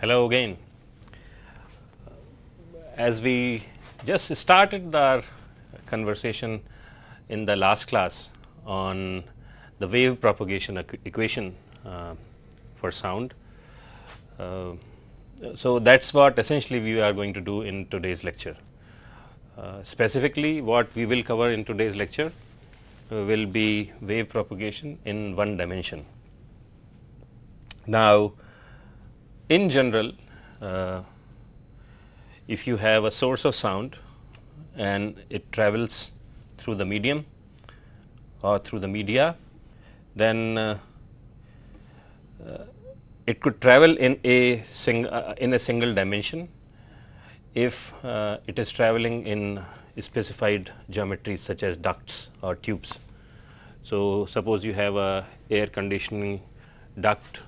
Hello again. As we just started our conversation in the last class on the wave propagation equation uh, for sound. Uh, so, that is what essentially we are going to do in today's lecture. Uh, specifically, what we will cover in today's lecture uh, will be wave propagation in one dimension. Now, in general uh, if you have a source of sound and it travels through the medium or through the media then uh, uh, it could travel in a sing, uh, in a single dimension if uh, it is traveling in specified geometries such as ducts or tubes. So, suppose you have a air conditioning duct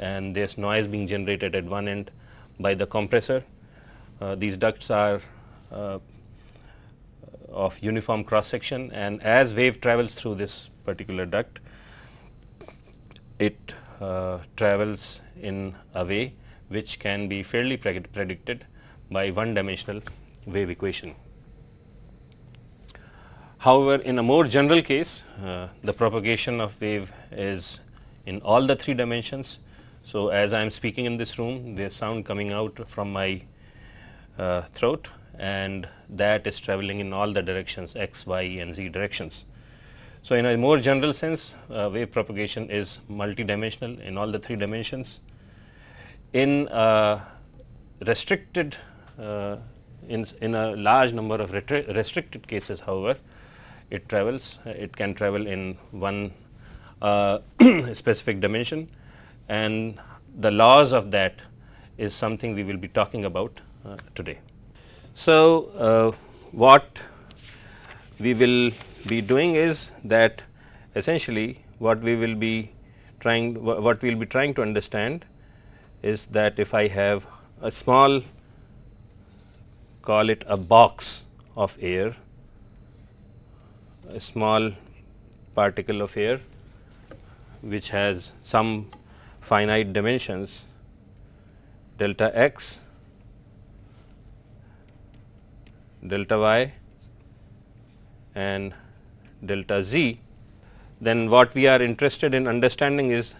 and there is noise being generated at one end by the compressor. Uh, these ducts are uh, of uniform cross section and as wave travels through this particular duct, it uh, travels in a way which can be fairly predicted by one dimensional wave equation. However, in a more general case, uh, the propagation of wave is in all the three dimensions so, as I am speaking in this room, there is sound coming out from my uh, throat and that is traveling in all the directions x, y and z directions. So, in a more general sense, uh, wave propagation is multidimensional in all the three dimensions. In a restricted, uh, in, in a large number of restricted cases, however, it travels, it can travel in one uh, specific dimension and the laws of that is something we will be talking about uh, today. So, uh, what we will be doing is that essentially what we will be trying what we will be trying to understand is that if I have a small call it a box of air a small particle of air which has some finite dimensions delta x, delta y and delta z, then what we are interested in understanding is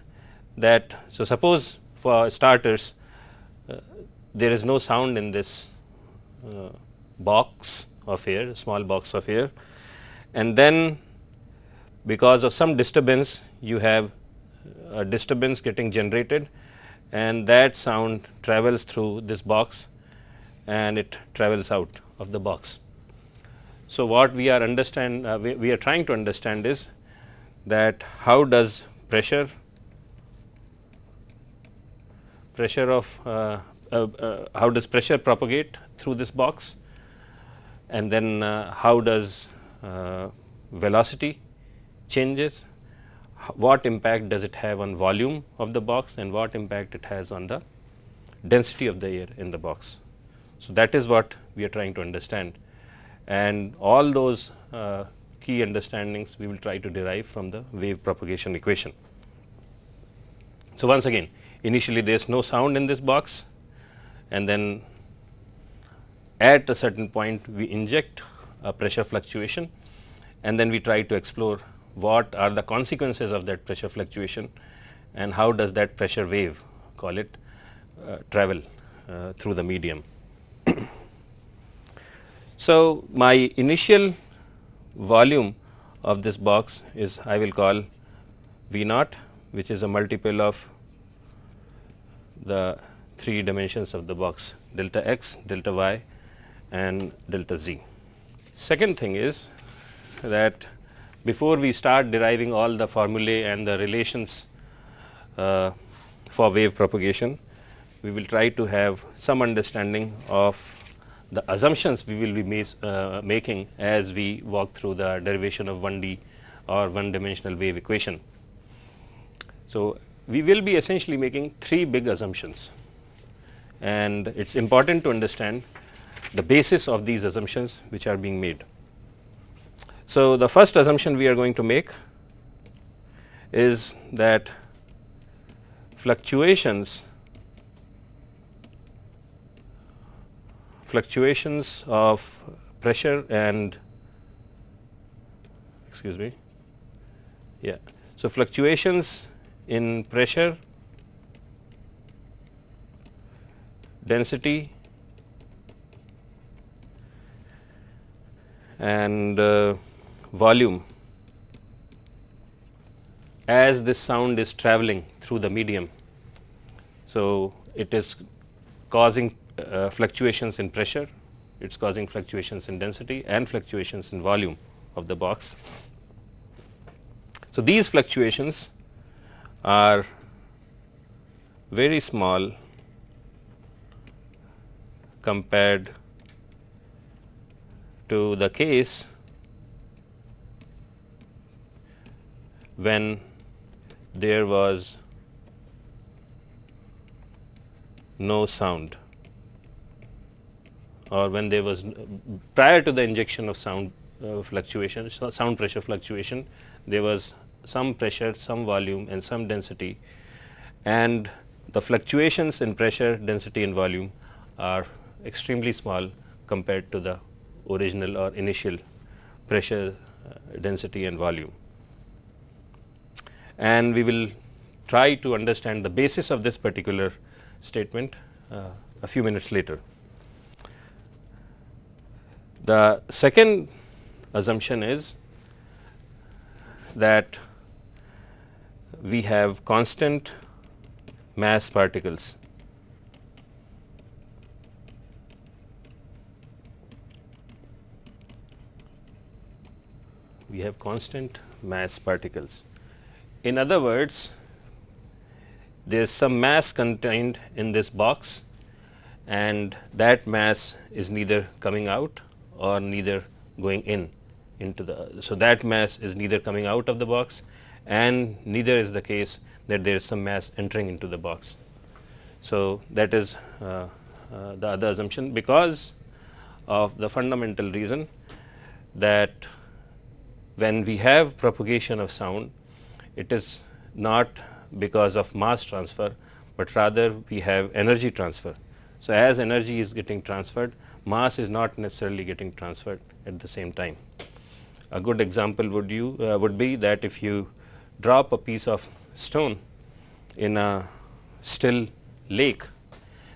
that. So, suppose for starters uh, there is no sound in this uh, box of air, small box of air and then because of some disturbance you have a disturbance getting generated and that sound travels through this box and it travels out of the box. So, what we are understand uh, we, we are trying to understand is that how does pressure pressure of uh, uh, uh how does pressure propagate through this box and then uh, how does uh, velocity changes what impact does it have on volume of the box and what impact it has on the density of the air in the box. So, that is what we are trying to understand and all those uh, key understandings we will try to derive from the wave propagation equation. So, once again initially there is no sound in this box and then at a certain point we inject a pressure fluctuation and then we try to explore what are the consequences of that pressure fluctuation and how does that pressure wave call it uh, travel uh, through the medium. so, my initial volume of this box is I will call V naught which is a multiple of the three dimensions of the box delta x, delta y and delta z. Second thing is that before we start deriving all the formulae and the relations uh, for wave propagation, we will try to have some understanding of the assumptions we will be uh, making as we walk through the derivation of 1D or one dimensional wave equation. So, we will be essentially making three big assumptions and it is important to understand the basis of these assumptions which are being made. So, the first assumption we are going to make is that fluctuations fluctuations of pressure and excuse me yeah so fluctuations in pressure density and uh, volume as this sound is traveling through the medium. So, it is causing uh, fluctuations in pressure, it is causing fluctuations in density and fluctuations in volume of the box. So, these fluctuations are very small compared to the case when there was no sound or when there was prior to the injection of sound uh, fluctuation, so sound pressure fluctuation, there was some pressure, some volume and some density and the fluctuations in pressure, density and volume are extremely small compared to the original or initial pressure, uh, density and volume and we will try to understand the basis of this particular statement uh, a few minutes later. The second assumption is that we have constant mass particles. We have constant mass particles. In other words, there is some mass contained in this box and that mass is neither coming out or neither going in into the. So, that mass is neither coming out of the box and neither is the case that there is some mass entering into the box. So, that is uh, uh, the other assumption because of the fundamental reason that when we have propagation of sound it is not because of mass transfer, but rather we have energy transfer. So, as energy is getting transferred, mass is not necessarily getting transferred at the same time. A good example would you uh, would be that if you drop a piece of stone in a still lake,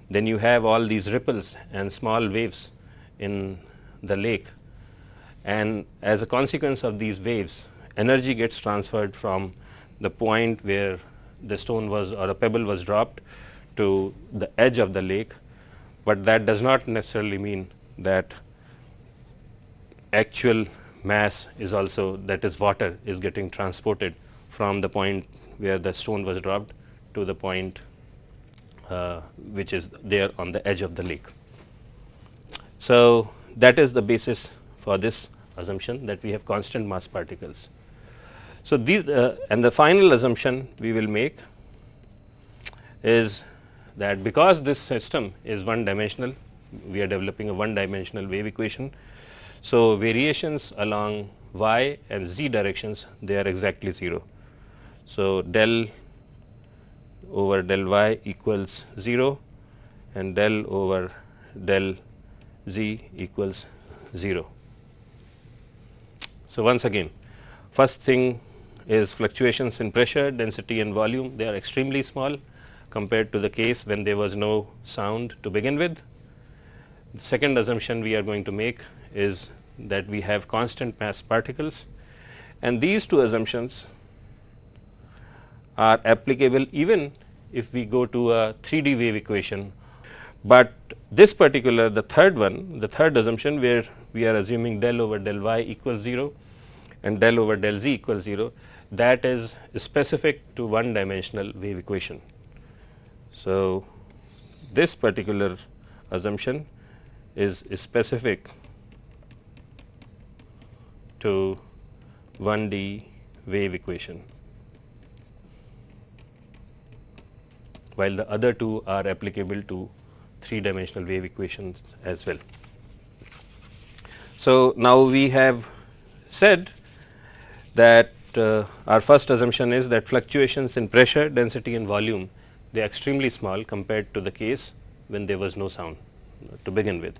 then you have all these ripples and small waves in the lake and as a consequence of these waves energy gets transferred from the point where the stone was or a pebble was dropped to the edge of the lake, but that does not necessarily mean that actual mass is also that is water is getting transported from the point where the stone was dropped to the point uh, which is there on the edge of the lake. So, that is the basis for this assumption that we have constant mass particles. So, these uh, and the final assumption we will make is that because this system is one dimensional, we are developing a one dimensional wave equation. So, variations along y and z directions they are exactly 0. So, del over del y equals 0 and del over del z equals 0. So, once again first thing is fluctuations in pressure, density and volume. They are extremely small compared to the case when there was no sound to begin with. The second assumption we are going to make is that we have constant mass particles and these two assumptions are applicable even if we go to a 3D wave equation. But this particular the third one the third assumption where we are assuming del over del y equals 0 and del over del z equals 0 that is specific to one dimensional wave equation. So, this particular assumption is specific to 1D wave equation, while the other two are applicable to three dimensional wave equations as well. So, now we have said that first uh, our first assumption is that fluctuations in pressure, density and volume they are extremely small compared to the case when there was no sound to begin with.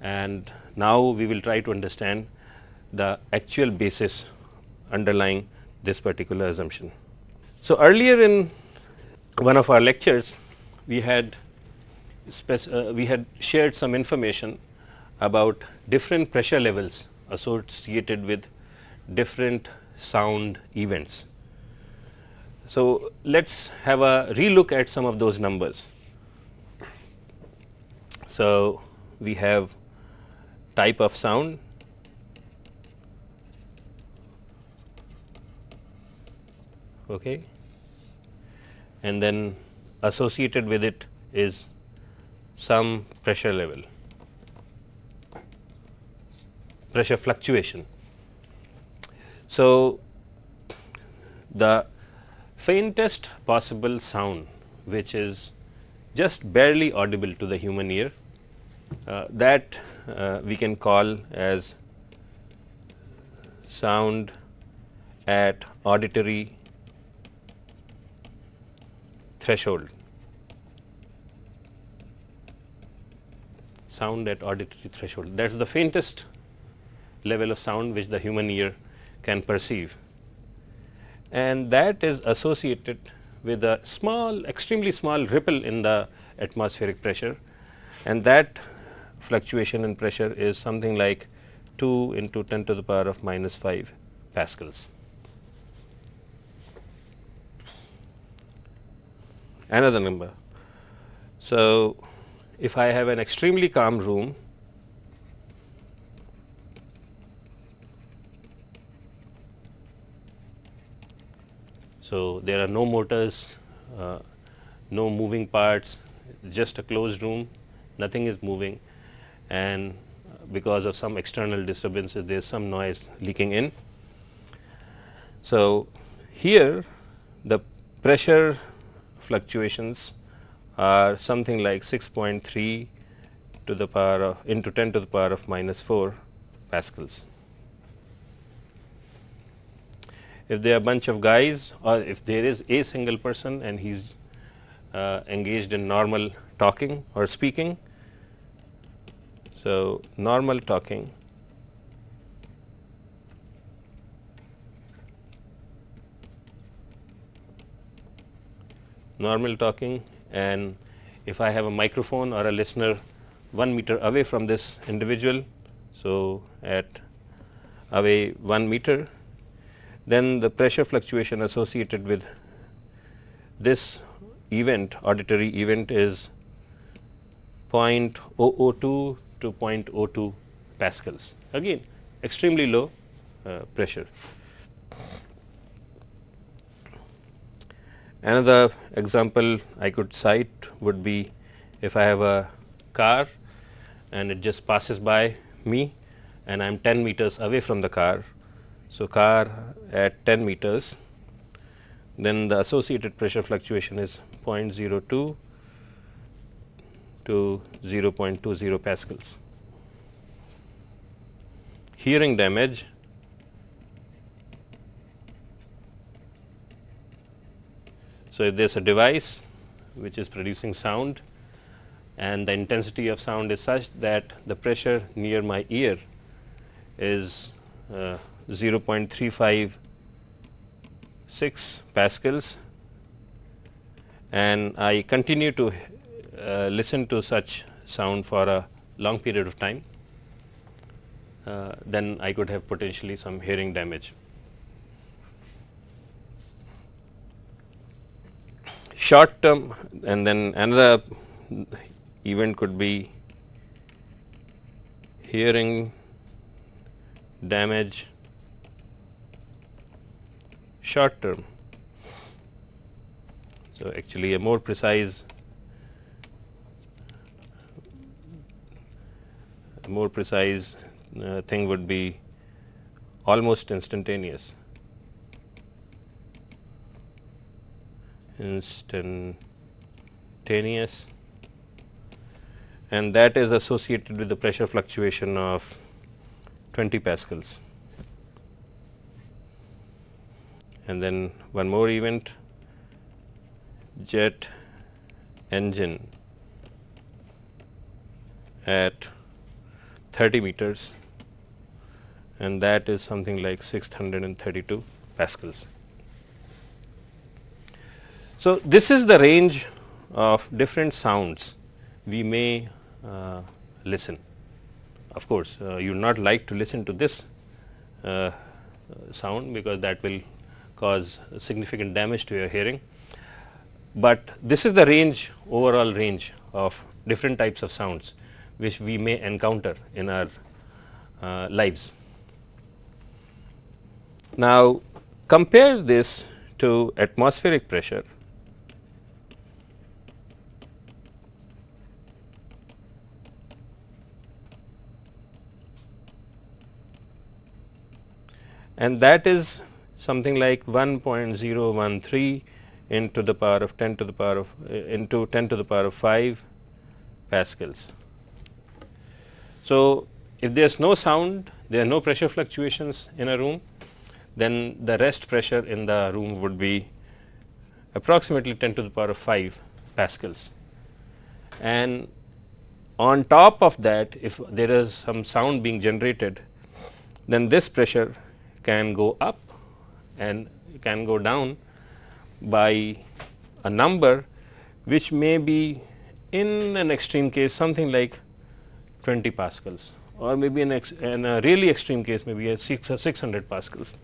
And now we will try to understand the actual basis underlying this particular assumption. So, earlier in one of our lectures we had uh, we had shared some information about different pressure levels associated with different sound events. So, let us have a relook at some of those numbers. So, we have type of sound, okay, and then associated with it is some pressure level, pressure fluctuation. So, the faintest possible sound which is just barely audible to the human ear uh, that uh, we can call as sound at auditory threshold sound at auditory threshold that is the faintest level of sound which the human ear can perceive and that is associated with a small extremely small ripple in the atmospheric pressure and that fluctuation in pressure is something like 2 into 10 to the power of minus 5 pascals. Another number. So, if I have an extremely calm room So, there are no motors, uh, no moving parts, just a closed room, nothing is moving and because of some external disturbances there is some noise leaking in. So, here the pressure fluctuations are something like 6.3 to the power of into 10 to the power of minus 4 pascals. if they are a bunch of guys or if there is a single person and he is uh, engaged in normal talking or speaking. So, normal talking normal talking and if I have a microphone or a listener 1 meter away from this individual. So, at away 1 meter then the pressure fluctuation associated with this event auditory event is 0.002 to 0.02 pascals again extremely low uh, pressure. Another example I could cite would be if I have a car and it just passes by me and I am 10 meters away from the car so, car at 10 meters, then the associated pressure fluctuation is 0.02 to 0.20 pascals. Hearing damage So, if there is a device which is producing sound and the intensity of sound is such that the pressure near my ear is uh, 0.356 pascals and I continue to uh, listen to such sound for a long period of time, uh, then I could have potentially some hearing damage. Short term and then another event could be hearing damage short term. So, actually a more precise more precise uh, thing would be almost instantaneous. Instantaneous and that is associated with the pressure fluctuation of 20 pascals. and then one more event jet engine at 30 meters and that is something like 632 pascals. So, this is the range of different sounds we may uh, listen. Of course, uh, you would not like to listen to this uh, sound because that will cause significant damage to your hearing. But this is the range overall range of different types of sounds which we may encounter in our uh, lives. Now, compare this to atmospheric pressure and that is something like 1.013 into the power of 10 to the power of uh, into 10 to the power of 5 pascals. So, if there is no sound, there are no pressure fluctuations in a room, then the rest pressure in the room would be approximately 10 to the power of 5 pascals. And on top of that, if there is some sound being generated, then this pressure can go up and can go down by a number which may be in an extreme case something like 20 pascals or maybe in, ex in a really extreme case maybe a 6 or 600 pascals.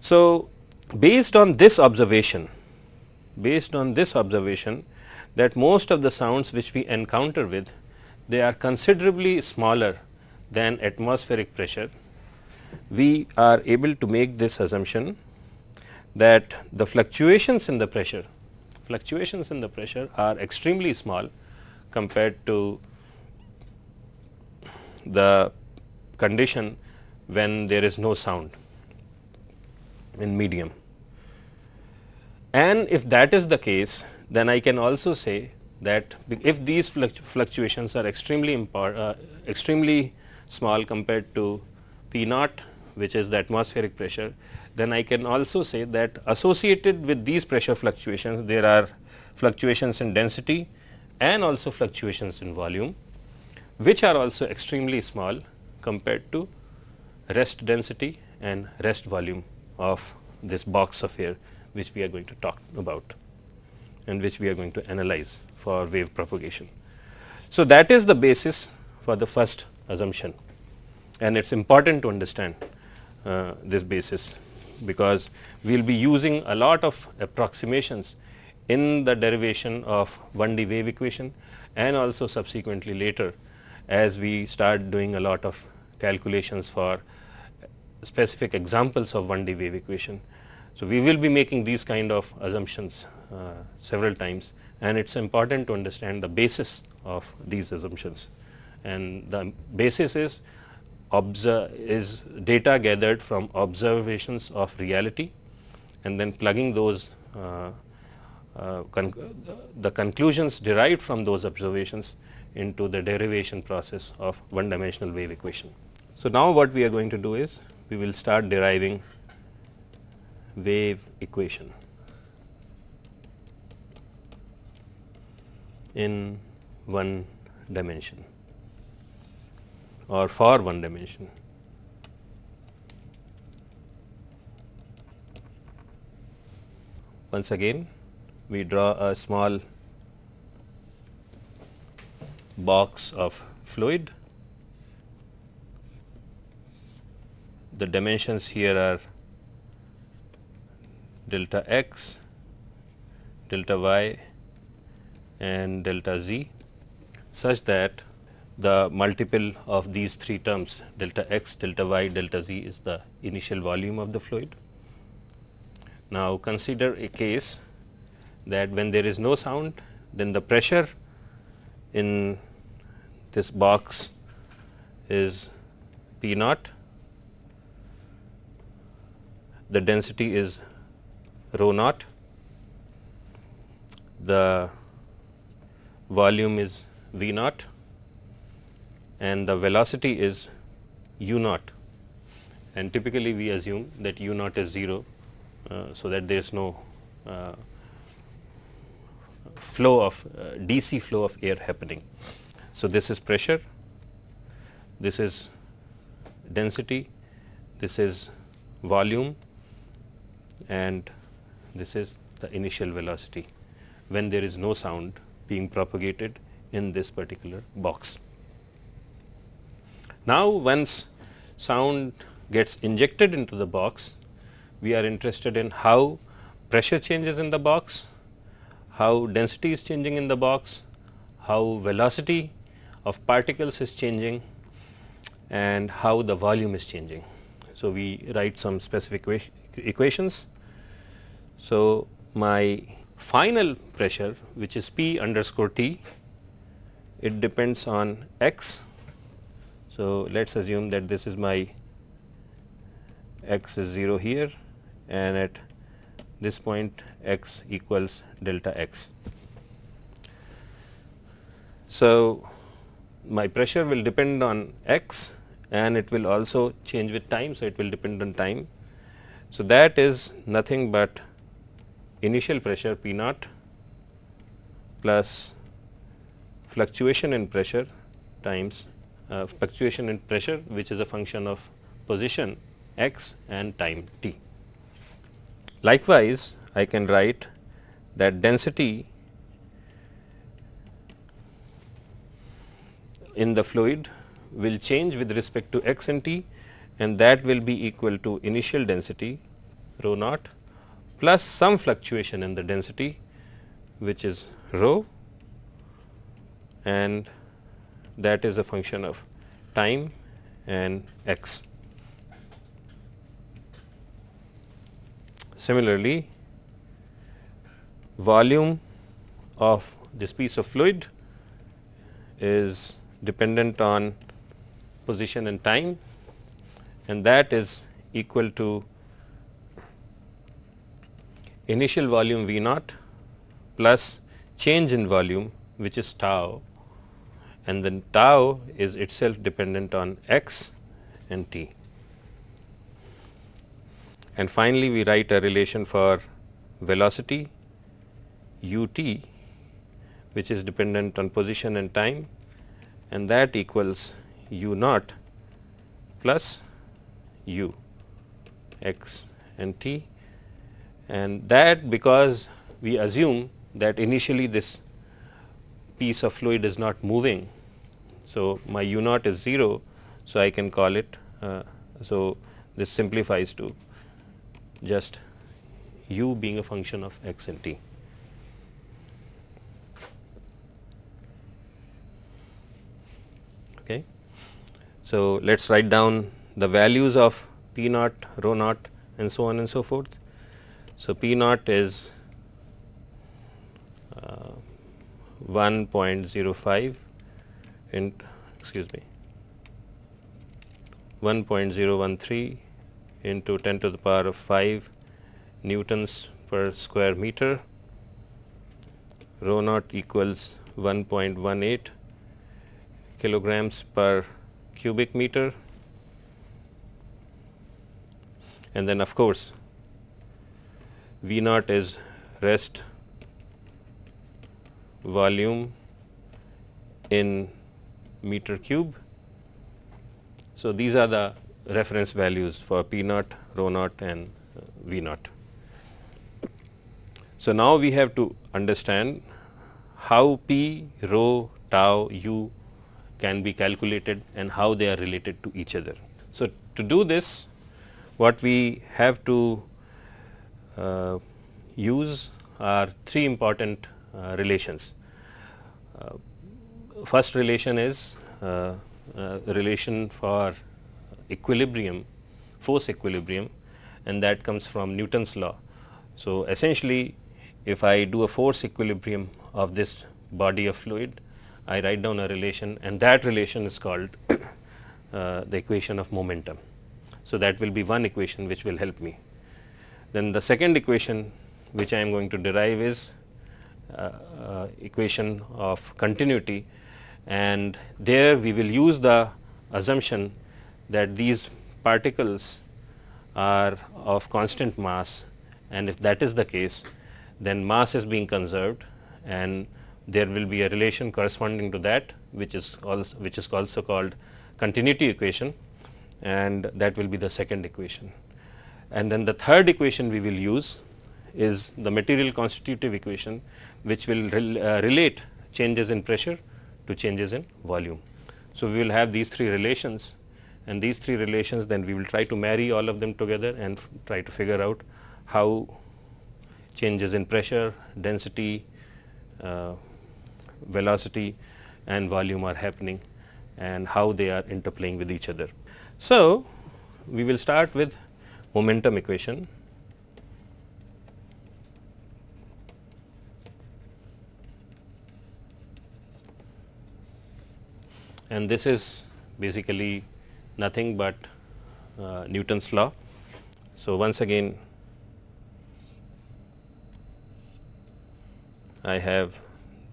So, based on this observation, based on this observation that most of the sounds which we encounter with, they are considerably smaller than atmospheric pressure we are able to make this assumption that the fluctuations in the pressure, fluctuations in the pressure are extremely small compared to the condition when there is no sound in medium. And if that is the case, then I can also say that if these fluctuations are extremely uh, extremely small compared to P naught which is the atmospheric pressure, then I can also say that associated with these pressure fluctuations there are fluctuations in density and also fluctuations in volume which are also extremely small compared to rest density and rest volume of this box of air which we are going to talk about and which we are going to analyze for wave propagation. So, that is the basis for the first assumption and it is important to understand uh, this basis because we will be using a lot of approximations in the derivation of 1D wave equation and also subsequently later as we start doing a lot of calculations for specific examples of 1D wave equation. So, we will be making these kind of assumptions uh, several times and it is important to understand the basis of these assumptions and the basis is observe is data gathered from observations of reality and then plugging those uh, uh, con the conclusions derived from those observations into the derivation process of one dimensional wave equation. So, now what we are going to do is we will start deriving wave equation in one dimension or for one dimension. Once again we draw a small box of fluid. The dimensions here are delta x, delta y and delta z such that the multiple of these three terms delta x, delta y, delta z is the initial volume of the fluid. Now, consider a case that when there is no sound then the pressure in this box is P naught, the density is rho naught, the volume is V naught and the velocity is u naught and typically we assume that u naught is 0. Uh, so, that there is no uh, flow of uh, DC flow of air happening. So, this is pressure, this is density, this is volume and this is the initial velocity when there is no sound being propagated in this particular box. Now, once sound gets injected into the box, we are interested in how pressure changes in the box, how density is changing in the box, how velocity of particles is changing and how the volume is changing. So, we write some specific equations. So, my final pressure which is P underscore T, it depends on x so, let us assume that this is my x is 0 here and at this point x equals delta x. So, my pressure will depend on x and it will also change with time. So, it will depend on time. So, that is nothing but initial pressure P naught plus fluctuation in pressure times uh, fluctuation in pressure which is a function of position x and time t. Likewise, I can write that density in the fluid will change with respect to x and t and that will be equal to initial density rho naught plus some fluctuation in the density which is rho and that is a function of time and x. Similarly, volume of this piece of fluid is dependent on position and time and that is equal to initial volume V naught plus change in volume which is tau and then tau is itself dependent on x and t. And finally, we write a relation for velocity u t which is dependent on position and time and that equals u naught plus u x and t and that because we assume that initially this piece of fluid is not moving so, my u naught is 0. So, I can call it. Uh, so, this simplifies to just u being a function of x and t. Okay. So, let us write down the values of p naught, rho naught and so on and so forth. So, p naught is uh, 1.05 and excuse me 1.013 into 10 to the power of 5 newtons per square meter rho naught equals 1.18 kilograms per cubic meter and then of course V naught is rest volume in meter cube. So, these are the reference values for P naught, rho naught and uh, V naught. So, now we have to understand how P, rho, tau, u can be calculated and how they are related to each other. So, to do this what we have to uh, use are three important uh, relations. Uh, first relation is uh, uh, relation for equilibrium, force equilibrium and that comes from Newton's law. So, essentially if I do a force equilibrium of this body of fluid, I write down a relation and that relation is called uh, the equation of momentum. So, that will be one equation which will help me. Then the second equation which I am going to derive is uh, uh, equation of continuity and there we will use the assumption that these particles are of constant mass and if that is the case then mass is being conserved and there will be a relation corresponding to that which is also which is also called continuity equation and that will be the second equation. And then the third equation we will use is the material constitutive equation which will rel uh, relate changes in pressure to changes in volume. So, we will have these three relations and these three relations then we will try to marry all of them together and try to figure out how changes in pressure, density, uh, velocity and volume are happening and how they are interplaying with each other. So, we will start with momentum equation and this is basically nothing but uh, Newton's law. So, once again I have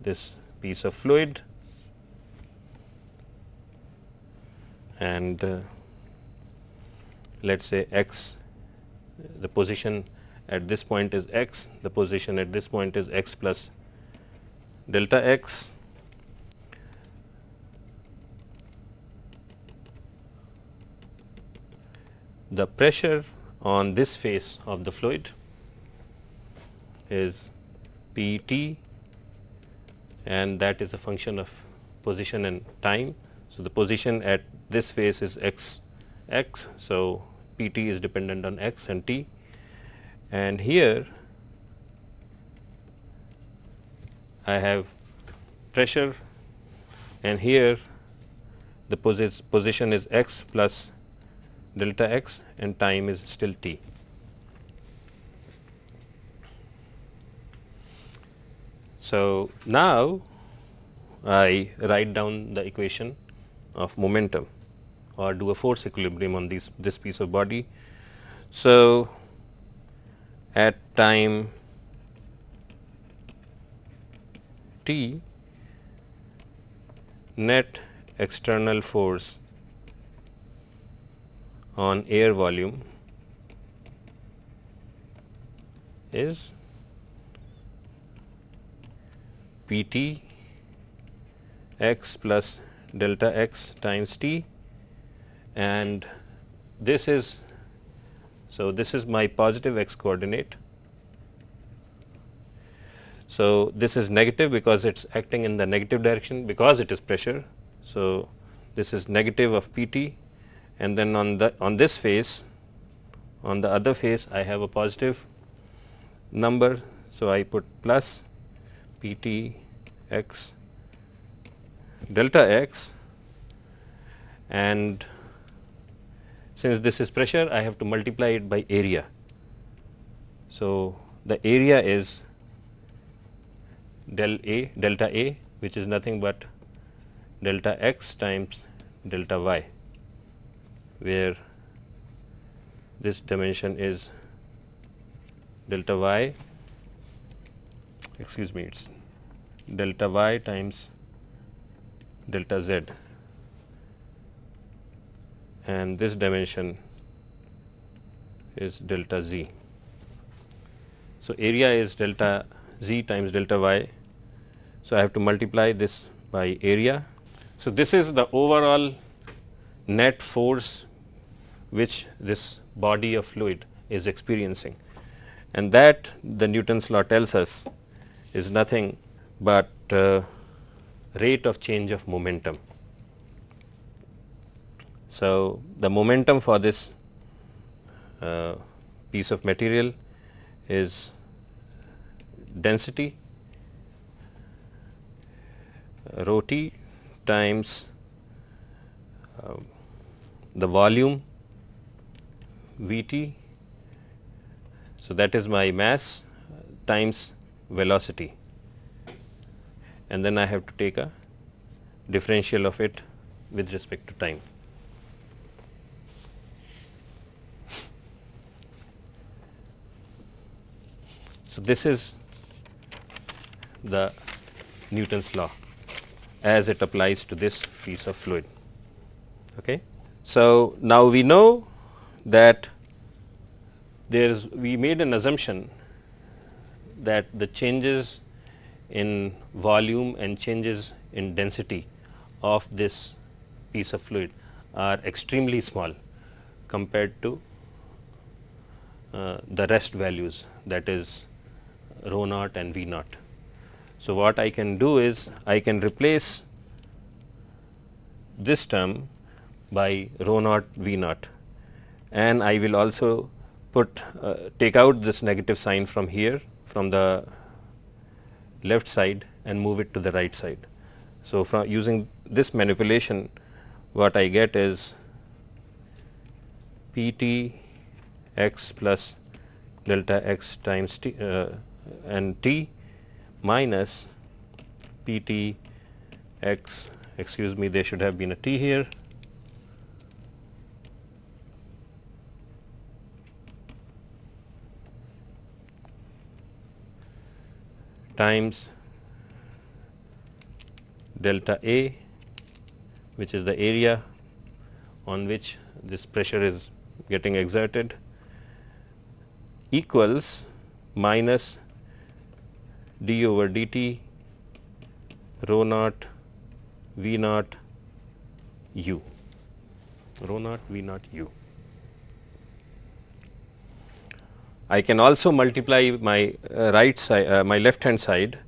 this piece of fluid and uh, let us say x the position at this point is x, the position at this point is x plus delta x the pressure on this face of the fluid is P t and that is a function of position and time. So, the position at this face is x x. So, P t is dependent on x and t and here I have pressure and here the posi position is x plus delta x and time is still t. So, now I write down the equation of momentum or do a force equilibrium on this, this piece of body. So, at time t net external force on air volume is P T x plus delta x times t and this is so this is my positive x coordinate. So, this is negative because it is acting in the negative direction because it is pressure. So, this is negative of P t and then on the on this face on the other face I have a positive number. So, I put plus P t x delta x and since this is pressure I have to multiply it by area. So, the area is del A delta A which is nothing but delta x times delta y where this dimension is delta y excuse me it's delta y times delta z and this dimension is delta z. So, area is delta z times delta y. So, I have to multiply this by area. So, this is the overall net force which this body of fluid is experiencing. And that the Newton's law tells us is nothing but uh, rate of change of momentum. So, the momentum for this uh, piece of material is density rho t times uh, the volume V t. So, that is my mass times velocity and then I have to take a differential of it with respect to time. So, this is the Newton's law as it applies to this piece of fluid. Okay. So, now we know that there is we made an assumption that the changes in volume and changes in density of this piece of fluid are extremely small compared to uh, the rest values that is rho naught and V naught. So, what I can do is I can replace this term by rho naught V naught and I will also put uh, take out this negative sign from here from the left side and move it to the right side. So, from using this manipulation what I get is P t x plus delta x times t uh, and t minus P t x excuse me there should have been a t here times delta A which is the area on which this pressure is getting exerted equals minus d over dt rho naught v naught u rho naught v naught u. I can also multiply my uh, right side, uh, my left hand side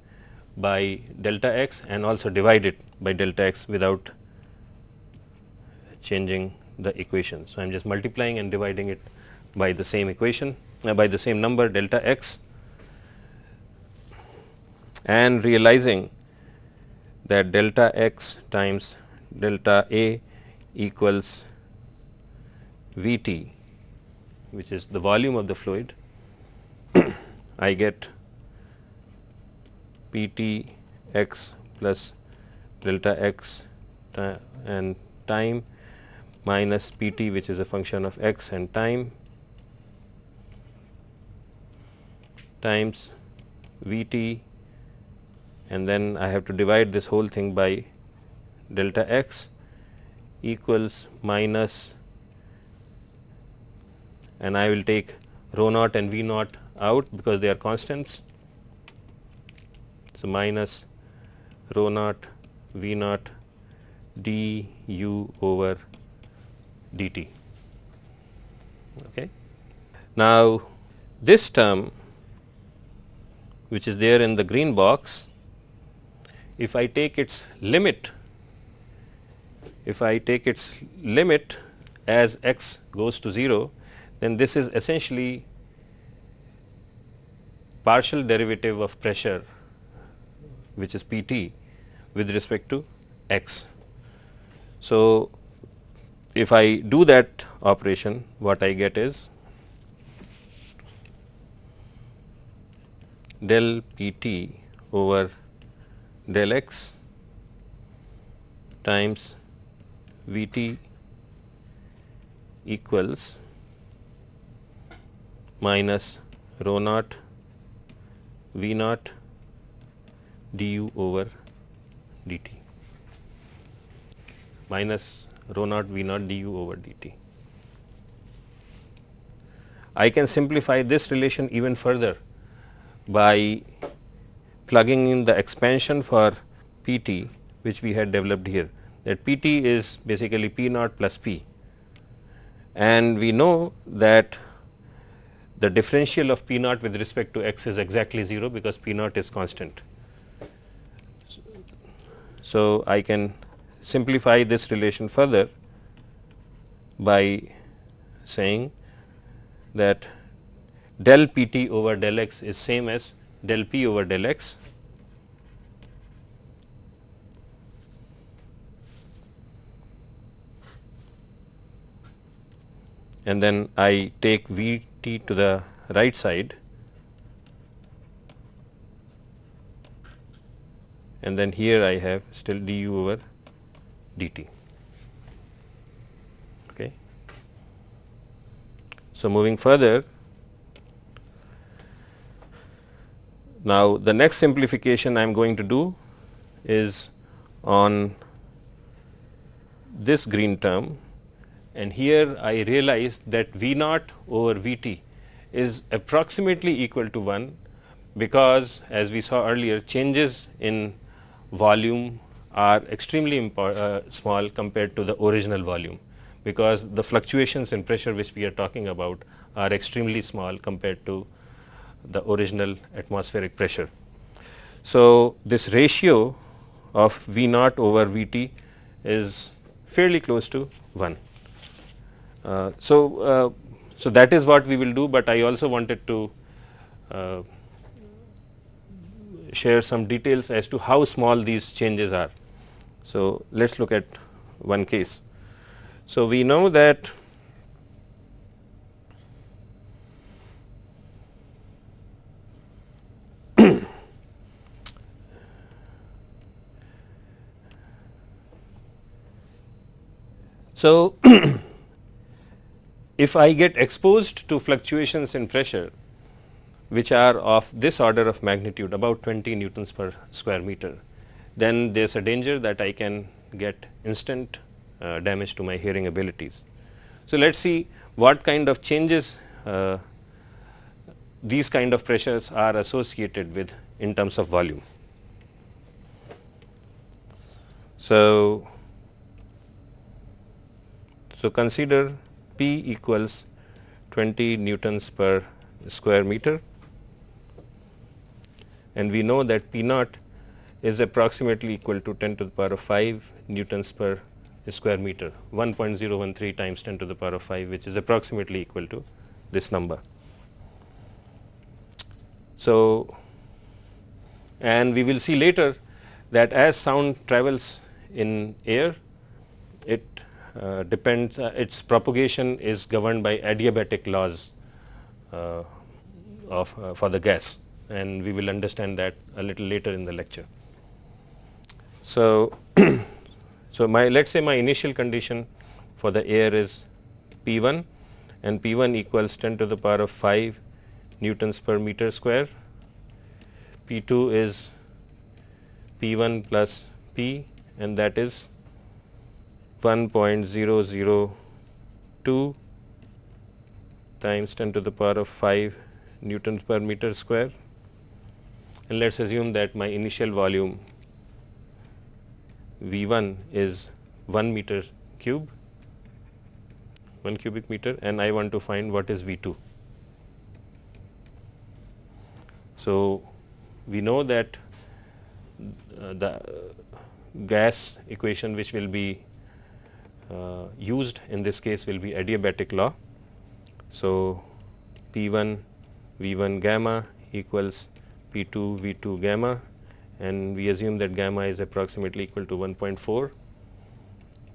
by delta x and also divide it by delta x without changing the equation. So, I am just multiplying and dividing it by the same equation uh, by the same number delta x and realizing that delta x times delta A equals V t which is the volume of the fluid I get Pt x plus delta x and time minus Pt which is a function of x and time times Vt and then I have to divide this whole thing by delta x equals minus and I will take rho naught and v naught out because they are constants. So, minus rho naught v naught d u over d t. Okay. Now, this term which is there in the green box, if I take its limit, if I take its limit as x goes to 0, then this is essentially partial derivative of pressure which is Pt with respect to x. So, if I do that operation what I get is del Pt over del x times Vt equals minus rho naught V naught du over dt minus rho naught V naught du over dt. I can simplify this relation even further by plugging in the expansion for Pt which we had developed here that Pt is basically P naught plus P and we know that the differential of P naught with respect to x is exactly 0 because P naught is constant. So, I can simplify this relation further by saying that del P t over del x is same as del P over del x and then I take V t to the right side and then here I have still du over dt. Okay. So, moving further now the next simplification I am going to do is on this green term and here I realize that V naught over V t is approximately equal to 1 because as we saw earlier changes in volume are extremely uh, small compared to the original volume because the fluctuations in pressure which we are talking about are extremely small compared to the original atmospheric pressure. So, this ratio of V naught over V t is fairly close to 1. Uh, so, uh, so that is what we will do, but I also wanted to uh, share some details as to how small these changes are. So, let us look at one case. So, we know that So, if I get exposed to fluctuations in pressure which are of this order of magnitude about 20 newtons per square meter, then there is a danger that I can get instant uh, damage to my hearing abilities. So, let us see what kind of changes uh, these kind of pressures are associated with in terms of volume. So, so consider P equals 20 newtons per square meter and we know that P naught is approximately equal to 10 to the power of 5 newtons per square meter 1.013 times 10 to the power of 5 which is approximately equal to this number. So, and we will see later that as sound travels in air uh, depends, uh, its propagation is governed by adiabatic laws uh, of, uh, for the gas and we will understand that a little later in the lecture. So, so my let us say my initial condition for the air is P1 and P1 equals 10 to the power of 5 newtons per meter square, P2 is P1 plus P and that is 1.002 times 10 to the power of 5 newtons per meter square and let us assume that my initial volume V1 is 1 meter cube 1 cubic meter and I want to find what is V2. So, we know that uh, the gas equation which will be uh, used in this case will be adiabatic law. So, P 1 V 1 gamma equals P 2 V 2 gamma and we assume that gamma is approximately equal to 1.4.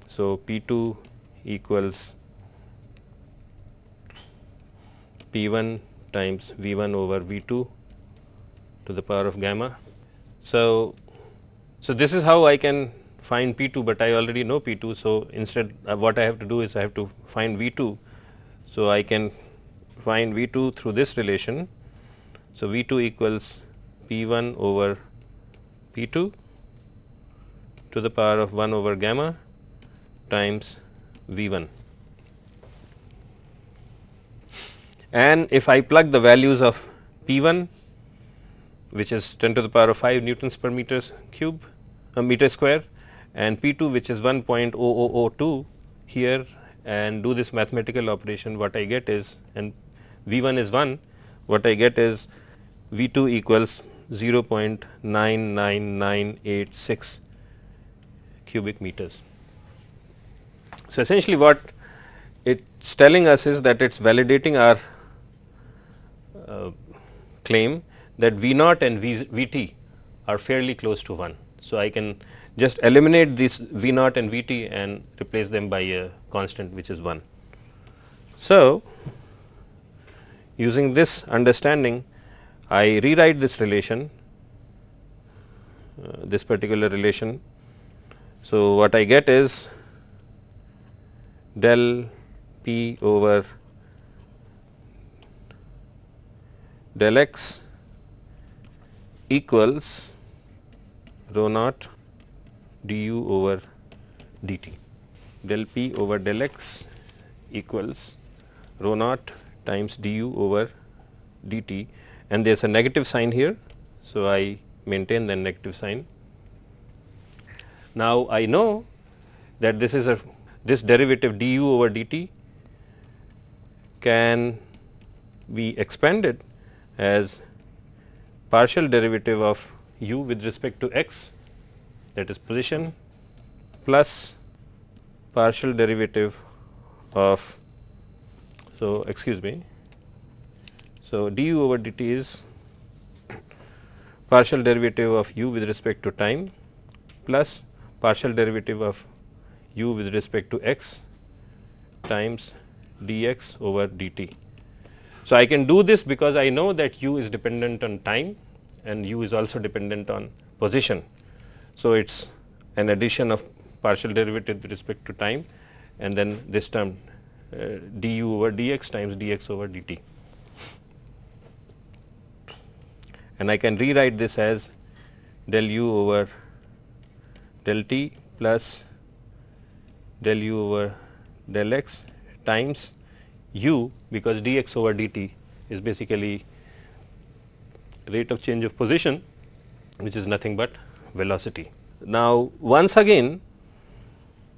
So, P 2 equals P 1 times V 1 over V 2 to the power of gamma. So, so this is how I can find P2, but I already know P2. So, instead uh, what I have to do is I have to find V2. So, I can find V2 through this relation. So, V2 equals P1 over P2 to the power of 1 over gamma times V1. And if I plug the values of P1 which is 10 to the power of 5 newtons per meters cube, a uh, meter square and P2 which is 1.0002 here and do this mathematical operation what I get is and V1 is 1 what I get is V2 equals 0.99986 cubic meters. So, essentially what it is telling us is that it is validating our uh, claim that V naught and Vt are fairly close to 1. So, I can just eliminate this V naught and V t and replace them by a constant which is 1. So, using this understanding I rewrite this relation uh, this particular relation. So, what I get is del p over del x equals rho naught du over dt del p over del x equals rho naught times du over dt and there is a negative sign here. So, I maintain the negative sign. Now, I know that this is a this derivative du over dt can be expanded as partial derivative of u with respect to x that is position plus partial derivative of so excuse me so du over dt is partial derivative of u with respect to time plus partial derivative of u with respect to x times dx over dt. So, I can do this because I know that u is dependent on time and u is also dependent on position. So, it is an addition of partial derivative with respect to time and then this term uh, du over dx times dx over dt. And I can rewrite this as del u over del t plus del u over del x times u because dx over dt is basically rate of change of position which is nothing but velocity. Now, once again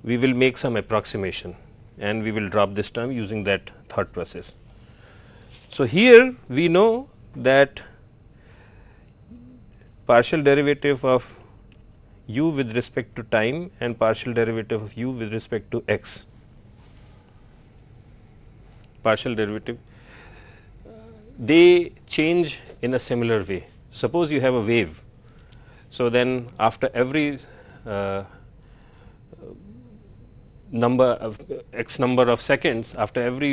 we will make some approximation and we will drop this term using that thought process. So, here we know that partial derivative of u with respect to time and partial derivative of u with respect to x partial derivative they change in a similar way. Suppose you have a wave so, then after every uh, number of x number of seconds, after every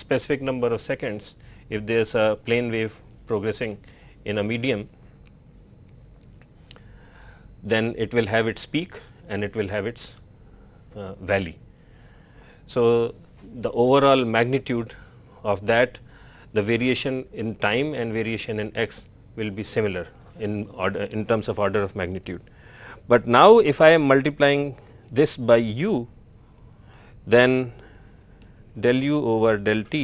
specific number of seconds, if there is a plane wave progressing in a medium, then it will have its peak and it will have its uh, valley. So, the overall magnitude of that the variation in time and variation in x will be similar in order in terms of order of magnitude. But now if I am multiplying this by u then del u over del t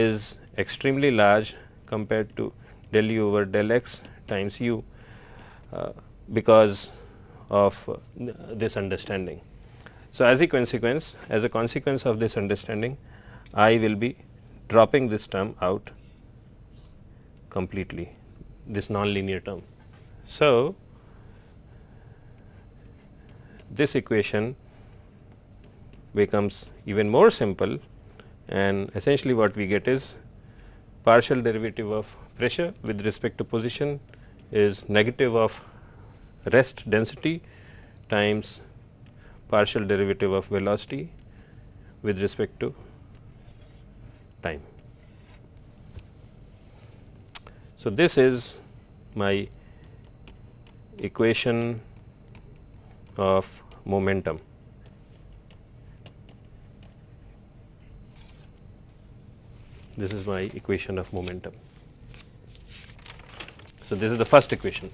is extremely large compared to del u over del x times u uh, because of uh, this understanding. So, as a consequence as a consequence of this understanding I will be dropping this term out completely this nonlinear term. So, this equation becomes even more simple and essentially what we get is partial derivative of pressure with respect to position is negative of rest density times partial derivative of velocity with respect to time. So, this is my equation of momentum. This is my equation of momentum. So, this is the first equation.